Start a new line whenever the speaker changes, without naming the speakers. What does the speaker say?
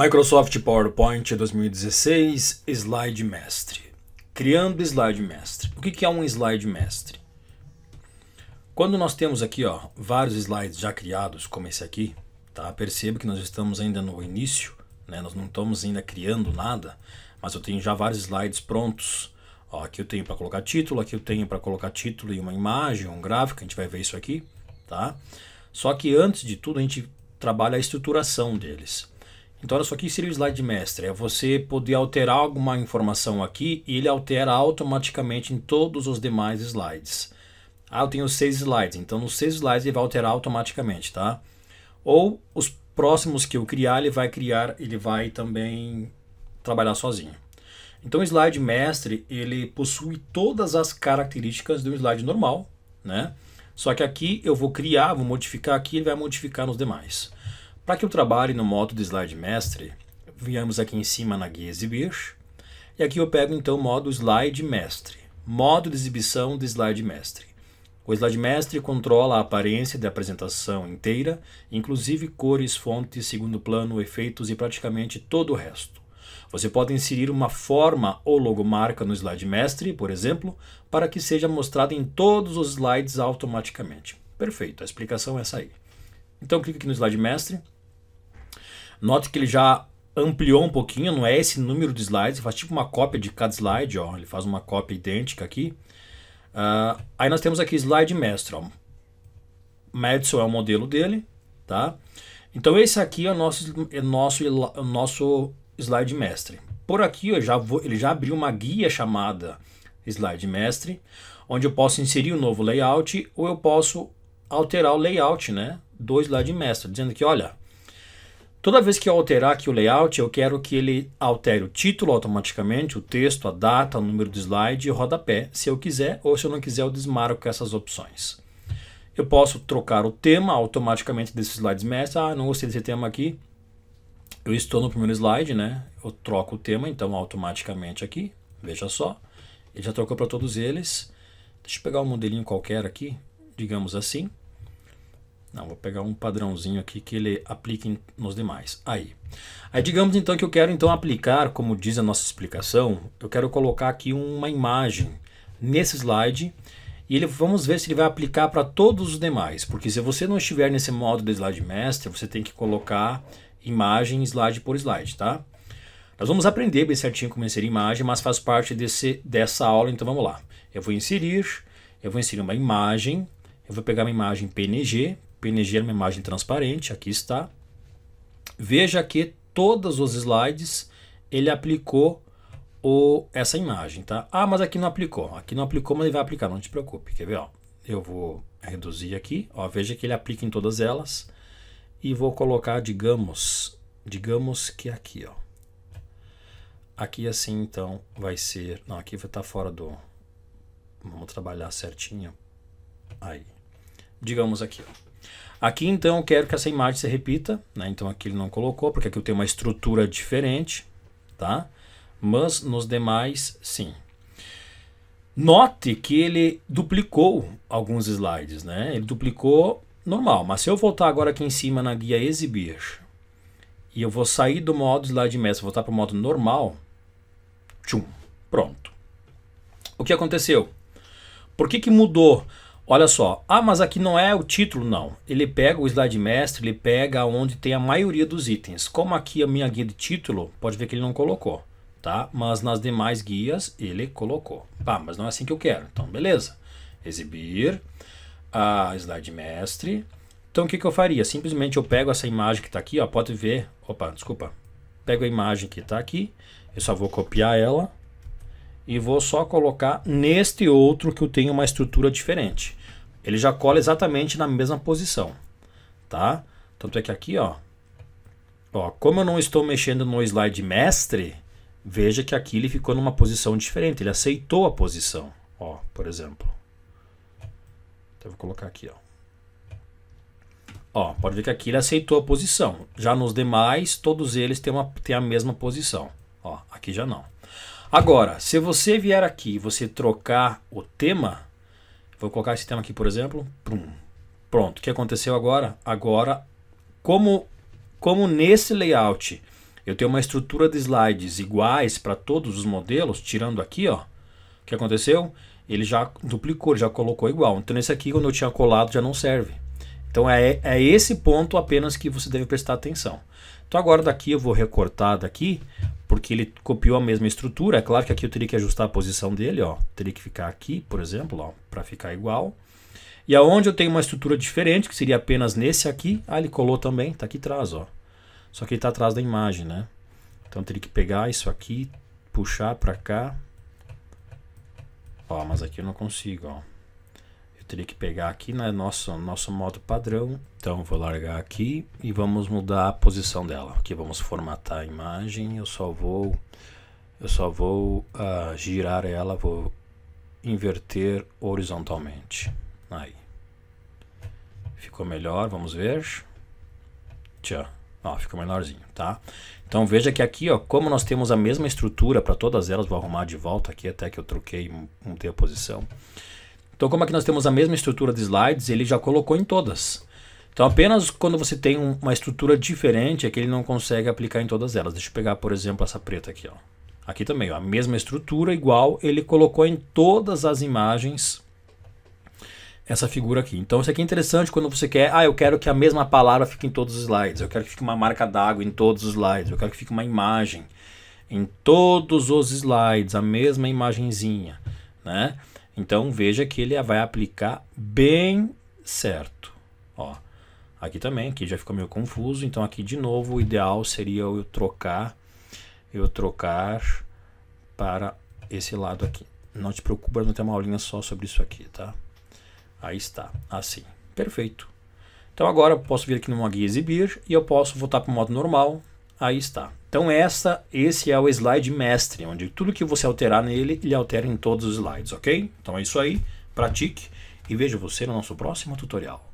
Microsoft PowerPoint 2016 Slide Mestre. Criando Slide Mestre. O que é um Slide Mestre? Quando nós temos aqui ó, vários slides já criados, como esse aqui, tá? perceba que nós estamos ainda no início, né? nós não estamos ainda criando nada, mas eu tenho já vários slides prontos. Ó, aqui eu tenho para colocar título, aqui eu tenho para colocar título e uma imagem, um gráfico, a gente vai ver isso aqui. Tá? Só que antes de tudo a gente trabalha a estruturação deles. Então, olha só, o que seria o slide mestre? É você poder alterar alguma informação aqui e ele altera automaticamente em todos os demais slides. Ah, eu tenho seis slides, então nos seis slides ele vai alterar automaticamente, tá? Ou os próximos que eu criar, ele vai criar, ele vai também trabalhar sozinho. Então, o slide mestre, ele possui todas as características de um slide normal, né? Só que aqui eu vou criar, vou modificar aqui, ele vai modificar nos demais. Para que eu trabalhe no modo de slide mestre, viemos aqui em cima na guia exibir, e aqui eu pego então o modo slide mestre, modo de exibição de slide mestre. O slide mestre controla a aparência da apresentação inteira, inclusive cores, fontes, segundo plano, efeitos e praticamente todo o resto. Você pode inserir uma forma ou logomarca no slide mestre, por exemplo, para que seja mostrada em todos os slides automaticamente. Perfeito, a explicação é essa aí. Então clique aqui no slide mestre, Note que ele já ampliou um pouquinho, não é esse número de slides, faz tipo uma cópia de cada slide, ó, ele faz uma cópia idêntica aqui. Uh, aí nós temos aqui slide mestre, ó. Madison é o modelo dele, tá? Então esse aqui é o nosso, é nosso, é nosso slide mestre. Por aqui eu já vou, ele já abriu uma guia chamada slide mestre, onde eu posso inserir um novo layout ou eu posso alterar o layout, né, do slide mestre, dizendo que olha, Toda vez que eu alterar aqui o layout, eu quero que ele altere o título automaticamente, o texto, a data, o número do slide e o rodapé, se eu quiser, ou se eu não quiser, eu desmarco essas opções. Eu posso trocar o tema automaticamente desses slides mestre. Ah, não gostei desse tema aqui. Eu estou no primeiro slide, né? Eu troco o tema, então, automaticamente aqui. Veja só. Ele já trocou para todos eles. Deixa eu pegar um modelinho qualquer aqui, digamos assim. Não, vou pegar um padrãozinho aqui que ele aplique nos demais. Aí. Aí digamos então que eu quero então aplicar, como diz a nossa explicação, eu quero colocar aqui uma imagem nesse slide e ele, vamos ver se ele vai aplicar para todos os demais, porque se você não estiver nesse modo de slide master, você tem que colocar imagem slide por slide, tá? Nós vamos aprender bem certinho como inserir imagem, mas faz parte desse, dessa aula, então vamos lá. Eu vou inserir, eu vou inserir uma imagem, eu vou pegar uma imagem PNG, PNG é uma imagem transparente, aqui está. Veja que todos os slides ele aplicou o, essa imagem, tá? Ah, mas aqui não aplicou. Aqui não aplicou, mas ele vai aplicar, não te preocupe. Quer ver, ó? Eu vou reduzir aqui, ó, veja que ele aplica em todas elas e vou colocar, digamos, digamos que aqui, ó. Aqui assim, então, vai ser... Não, aqui vai estar tá fora do... Vamos trabalhar certinho. Aí. Digamos aqui, ó. Aqui então eu quero que essa imagem se repita, né? então aqui ele não colocou, porque aqui eu tenho uma estrutura diferente, tá? mas nos demais sim. Note que ele duplicou alguns slides, né? ele duplicou normal, mas se eu voltar agora aqui em cima na guia exibir e eu vou sair do modo slide mestre, voltar para o modo normal, tchum, pronto. O que aconteceu? Por que, que mudou? Olha só, ah, mas aqui não é o título, não. Ele pega o slide mestre, ele pega onde tem a maioria dos itens. Como aqui a minha guia de título, pode ver que ele não colocou, tá? Mas nas demais guias ele colocou. Pá, mas não é assim que eu quero. Então, beleza. Exibir, a slide mestre. Então, o que, que eu faria? Simplesmente eu pego essa imagem que está aqui, ó, pode ver. Opa, desculpa. Pego a imagem que está aqui, eu só vou copiar ela e vou só colocar neste outro que eu tenho uma estrutura diferente. Ele já cola exatamente na mesma posição, tá? Tanto é que aqui, ó, ó, como eu não estou mexendo no slide mestre, veja que aqui ele ficou numa posição diferente, ele aceitou a posição, ó, por exemplo. Então vou colocar aqui, ó. Ó, pode ver que aqui ele aceitou a posição. Já nos demais, todos eles têm, uma, têm a mesma posição. Ó, aqui já não. Agora, se você vier aqui e você trocar o tema, vou colocar esse tema aqui, por exemplo. Pronto, o que aconteceu agora? Agora, como, como nesse layout eu tenho uma estrutura de slides iguais para todos os modelos, tirando aqui, ó, o que aconteceu? Ele já duplicou, já colocou igual. Então, nesse aqui, quando eu tinha colado, já não serve. Então é, é, esse ponto apenas que você deve prestar atenção. Então agora daqui eu vou recortar daqui porque ele copiou a mesma estrutura. É claro que aqui eu teria que ajustar a posição dele, ó. Teria que ficar aqui, por exemplo, ó, para ficar igual. E aonde eu tenho uma estrutura diferente, que seria apenas nesse aqui, ah, ele colou também, tá aqui atrás, ó. Só que ele tá atrás da imagem, né? Então eu teria que pegar isso aqui, puxar para cá. Ó, mas aqui eu não consigo, ó teria que pegar aqui na né, nosso, nosso modo padrão. Então vou largar aqui e vamos mudar a posição dela. Aqui vamos formatar a imagem, eu só vou, eu só vou uh, girar ela, vou inverter horizontalmente. Aí. Ficou melhor, vamos ver. Tchau. Ó, ficou menorzinho, tá? Então veja que aqui, ó, como nós temos a mesma estrutura para todas elas, vou arrumar de volta aqui até que eu troquei, mudei a posição. Então, como aqui é nós temos a mesma estrutura de slides, ele já colocou em todas. Então, apenas quando você tem uma estrutura diferente é que ele não consegue aplicar em todas elas. Deixa eu pegar, por exemplo, essa preta aqui. Ó. Aqui também, ó, a mesma estrutura, igual, ele colocou em todas as imagens essa figura aqui. Então isso aqui é interessante quando você quer, ah, eu quero que a mesma palavra fique em todos os slides, eu quero que fique uma marca d'água em todos os slides, eu quero que fique uma imagem em todos os slides, a mesma imagenzinha, né? Então veja que ele vai aplicar bem certo. Ó, aqui também, aqui já ficou meio confuso. Então aqui de novo o ideal seria eu trocar, eu trocar para esse lado aqui. Não te preocupa, não tem uma aulinha só sobre isso aqui, tá? Aí está, assim, perfeito. Então agora eu posso vir aqui no guia exibir e eu posso voltar para o modo normal, Aí está. Então essa, esse é o slide mestre, onde tudo que você alterar nele, ele altera em todos os slides, ok? Então é isso aí, pratique e vejo você no nosso próximo tutorial.